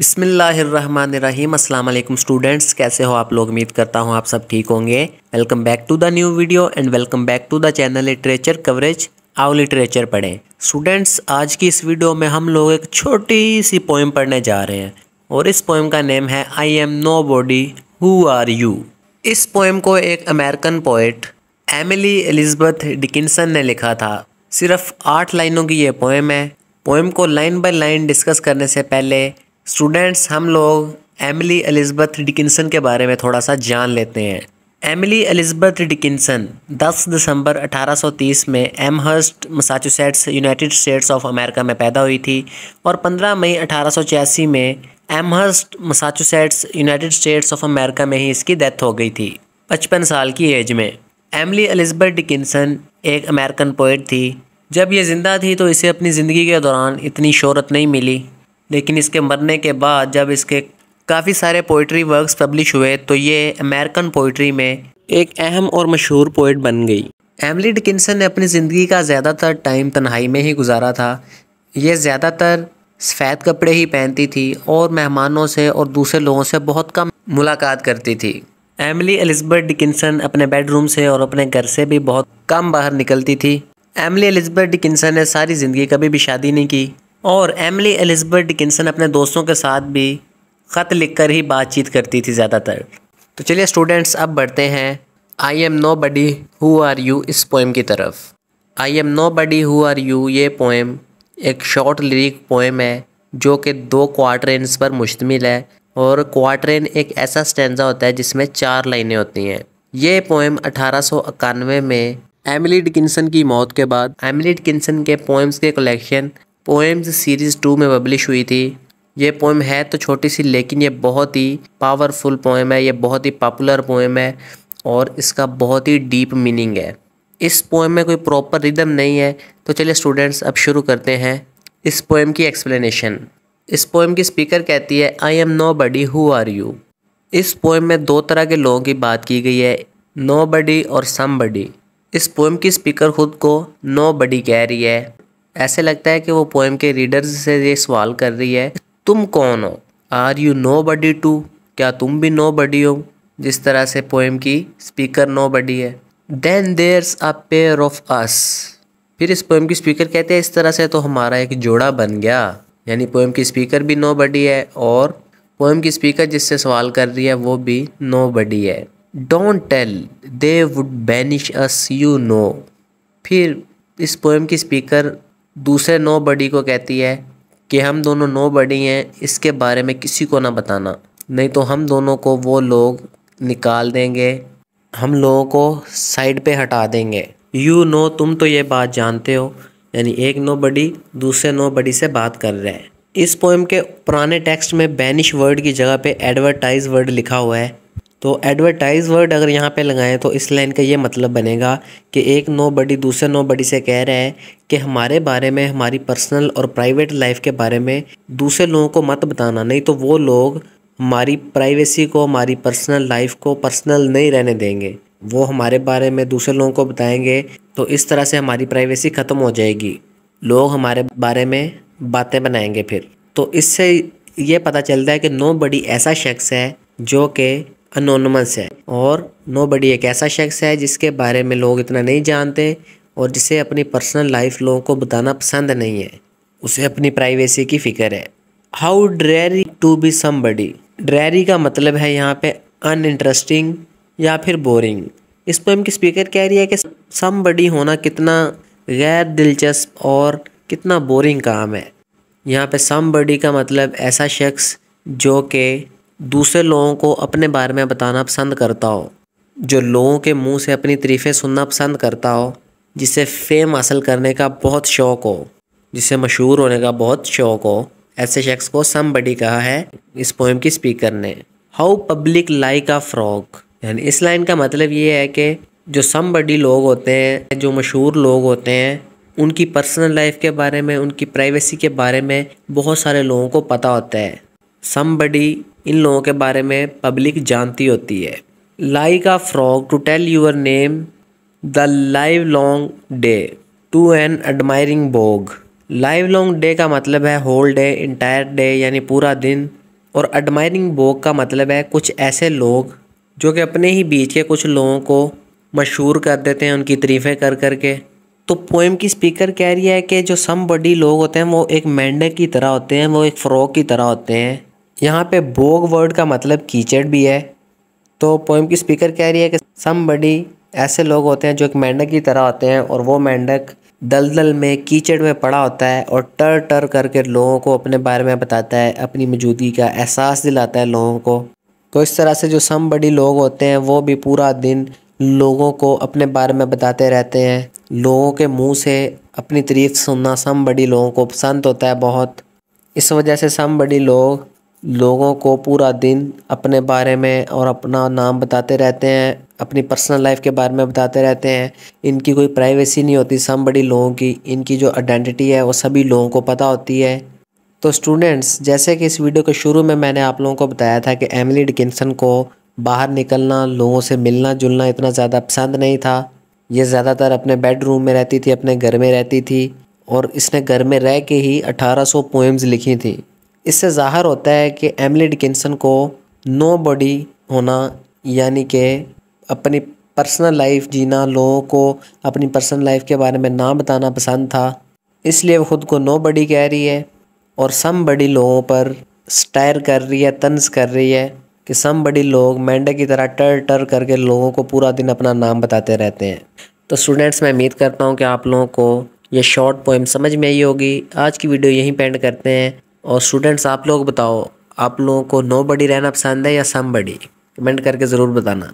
बिसमीम अल्लाम स्टूडेंट्स कैसे हो आप लोग उम्मीद करता हूँ आप सब ठीक होंगे welcome back to the new video and welcome back to the channel literature coverage आओ लिटरेचर पढ़ें स्टूडेंट्स आज की इस वीडियो में हम लोग एक छोटी सी पोएम पढ़ने जा रहे हैं और इस पोएम का नेम है I am nobody who are you इस पोएम को एक American poet Emily Elizabeth Dickinson ने लिखा था सिर्फ आठ लाइनों की यह पोएम है पोएम को लाइन बाय लाइन डिस्कस करने से पहले स्टूडेंट्स हम लोग एमिली एलिजबेथ डिकिंसन के बारे में थोड़ा सा जान लेते हैं एमिली एलिजबेथ डिकिंसन 10 दिसंबर 1830 में Amherst Massachusetts United States of America में पैदा हुई थी और 15 मई अठारह में Amherst Massachusetts United States of America में ही इसकी डेथ हो गई थी पचपन साल की एज में एमली एलिजबेथ डिकिंसन एक अमेरिकन पोइट थी जब ये ज़िंदा थी तो इसे अपनी ज़िंदगी के दौरान इतनी शोहरत नहीं मिली लेकिन इसके मरने के बाद जब इसके काफ़ी सारे पोइट्री वर्क्स पब्लिश हुए तो ये अमेरिकन पोइट्री में एक अहम और मशहूर पोइट बन गई एमली डिकिंसन ने अपनी ज़िंदगी का ज़्यादातर टाइम तन्हाई में ही गुजारा था ये ज़्यादातर सफ़ेद कपड़े ही पहनती थी और मेहमानों से और दूसरे लोगों से बहुत कम मुलाकात करती थी एमली एलिजबर्थ डिकिंसन अपने बेडरूम से और अपने घर से भी बहुत कम बाहर निकलती थी एमली एलिजबर्थ डिकिंसन ने सारी ज़िंदगी कभी भी शादी नहीं की और एमली एलिजबर्थ डिकिंसन अपने दोस्तों के साथ भी ख़त लिखकर ही बातचीत करती थी ज़्यादातर तो चलिए स्टूडेंट्स अब बढ़ते हैं I am nobody who are you इस पोएम की तरफ I am nobody who are you ये पोएम एक शॉर्ट लिरिक पोएम है जो कि दो क्वाट्रेन पर मुश्तमिल है और क्वाट्रेन एक ऐसा स्टैंडा होता है जिसमें चार लाइनें होती हैं ये पोएम अठारह में एमिली डिकिंसन की मौत के बाद एमिली डिकिंसन के पोएम्स के कलेक्शन पोएम्स सीरीज़ टू में पब्लिश हुई थी ये पोएम है तो छोटी सी लेकिन ये बहुत ही पावरफुल पोएम है ये बहुत ही पॉपुलर पोएम है और इसका बहुत ही डीप मीनिंग है इस पोएम में कोई प्रॉपर रिदम नहीं है तो चलिए स्टूडेंट्स अब शुरू करते हैं इस पोएम की एक्सप्लेनेशन इस पोएम की स्पीकर कहती है I am nobody who are you इस पोएम में दो तरह के लोगों की बात की गई है नो बडी और सम बडी इस पोएम की स्पीकर खुद को नो बडी कह रही है ऐसे लगता है कि वो पोएम के रीडर्स से ये सवाल कर रही है तुम कौन हो are you nobody too क्या तुम भी नो बडी हो जिस तरह से पोएम की स्पीकर नो बडी है then there's a pair of us फिर इस पोएम की स्पीकर कहते हैं इस तरह से तो हमारा एक जोड़ा बन गया यानी पोएम की स्पीकर भी नो बडी है और पोएम की स्पीकर जिससे सवाल कर रही है वो भी नो बडी है don't tell they would banish us you know फिर इस पोएम की स्पीकर दूसरे नो बडी को कहती है कि हम दोनों नो बडी हैं इसके बारे में किसी को ना बताना नहीं तो हम दोनों को वो लोग निकाल देंगे हम लोगों को साइड पे हटा देंगे यू नो तुम तो ये बात जानते हो यानी एक नो बडी दूसरे नो बडी से बात कर रहे हैं इस पोएम के पुराने टेक्स्ट में बैनिश वर्ड की जगह पे एडवर्टाइज वर्ड लिखा हुआ है तो एडवर्टाइज वर्ड अगर यहाँ पे लगाएं तो इस लाइन का ये मतलब बनेगा कि एक नो बडी दूसरे नो बडी से कह रहा है कि हमारे बारे में हमारी पर्सनल और प्राइवेट लाइफ के बारे में दूसरे लोगों को मत बताना नहीं तो वो लोग हमारी प्राइवेसी को हमारी पर्सनल लाइफ को पर्सनल नहीं रहने देंगे वो हमारे बारे में दूसरे लोगों को बताएंगे तो इस तरह से हमारी प्राइवेसी ख़त्म हो जाएगी लोग हमारे बारे में बातें बनाएंगे फिर तो इससे ये पता चलता है कि नो बडी ऐसा शख्स है जो कि अनोनमस है और नो बडी एक ऐसा शख्स है जिसके बारे में लोग इतना नहीं जानते और जिसे अपनी पर्सनल लाइफ लोगों को बताना पसंद नहीं है उसे अपनी प्राइवेसी की फ़िक्र है how dreary to be somebody dreary का मतलब है यहाँ पे अन इंटरेस्टिंग या फिर बोरिंग इस पोम की स्पीकर कह रही है कि सम बडी होना कितना गैर दिलचस्प और कितना बोरिंग काम है यहाँ पे सम बडी का मतलब ऐसा शख्स जो कि दूसरे लोगों को अपने बारे में बताना पसंद करता हो जो लोगों के मुंह से अपनी तरीफ़ें सुनना पसंद करता हो जिसे फेम हासिल करने का बहुत शौक़ हो जिसे मशहूर होने का बहुत शौक़ हो ऐसे शख्स को बडी कहा है इस पोएम की स्पीकर ने how public like a frog यानी इस लाइन का मतलब ये है कि जो बडी लोग होते हैं जो मशहूर लोग होते हैं उनकी पर्सनल लाइफ के बारे में उनकी प्राइवेसी के बारे में बहुत सारे लोगों को पता होता है बडी इन लोगों के बारे में पब्लिक जानती होती है like a frog to tell your name the livelong day to an admiring bog livelong day का मतलब है होल डे इंटायर डे यानी पूरा दिन और एडमायरिंग बोग का मतलब है कुछ ऐसे लोग जो कि अपने ही बीच के कुछ लोगों को मशहूर कर देते हैं उनकी तरीफ़ें कर कर के तो पोइम की स्पीकर कह रही है कि जो सम बडी लोग होते हैं वो एक मेंढक की तरह होते हैं वो एक फ़्रॉक की तरह होते हैं यहाँ पे बोग वर्ड का मतलब कीचड़ भी है तो पोइम की स्पीकर कह रही है कि सम बड़ी ऐसे लोग होते हैं जो एक मेंढक की तरह होते हैं और वो मेंढक दलदल में कीचड़ में पड़ा होता है और टर टर करके लोगों को अपने बारे में बताता है अपनी मौजूदगी का एहसास दिलाता है लोगों को तो इस तरह से जो सम बड़ी लोग होते हैं वो भी पूरा दिन लोगों को अपने बारे में बताते रहते हैं लोगों के मुँह से अपनी तरीफ़ सुनना सम बड़ी लोगों को पसंद होता है बहुत इस वजह से सम बड़ी लोग लोगों को पूरा दिन अपने बारे में और अपना नाम बताते रहते हैं अपनी पर्सनल लाइफ के बारे में बताते रहते हैं इनकी कोई प्राइवेसी नहीं होती सब बड़ी लोगों की इनकी जो आइडेंटिटी है वो सभी लोगों को पता होती है तो स्टूडेंट्स जैसे कि इस वीडियो के शुरू में मैंने आप लोगों को बताया था कि एमिली डिकिनसन को बाहर निकलना लोगों से मिलना जुलना इतना ज़्यादा पसंद नहीं था ये ज़्यादातर अपने बेडरूम में रहती थी अपने घर में रहती थी और इसने घर में रह के ही 1800 पोएम्स लिखी थी इससे ज़ाहर होता है कि एमली डिकिंसन को नो बॉडी होना यानी कि अपनी पर्सनल लाइफ जीना लोगों को अपनी पर्सनल लाइफ के बारे में ना बताना पसंद था इसलिए वो ख़ुद को नो बॉडी कह रही है और सम बड़ी लोगों पर स्टायर कर रही है तंज कर रही है कि सम बड़ी लोग मेंढक की तरह टर टर करके लोगों को पूरा दिन अपना नाम बताते रहते हैं तो स्टूडेंट्स मैं उम्मीद करता हूँ कि आप लोगों को ये शॉर्ट पोएम समझ में आई होगी आज की वीडियो यहीं पेंड करते हैं और स्टूडेंट्स आप लोग बताओ आप लोगों को नो बडी रहना पसंद है या सम बडी कमेंट करके ज़रूर बताना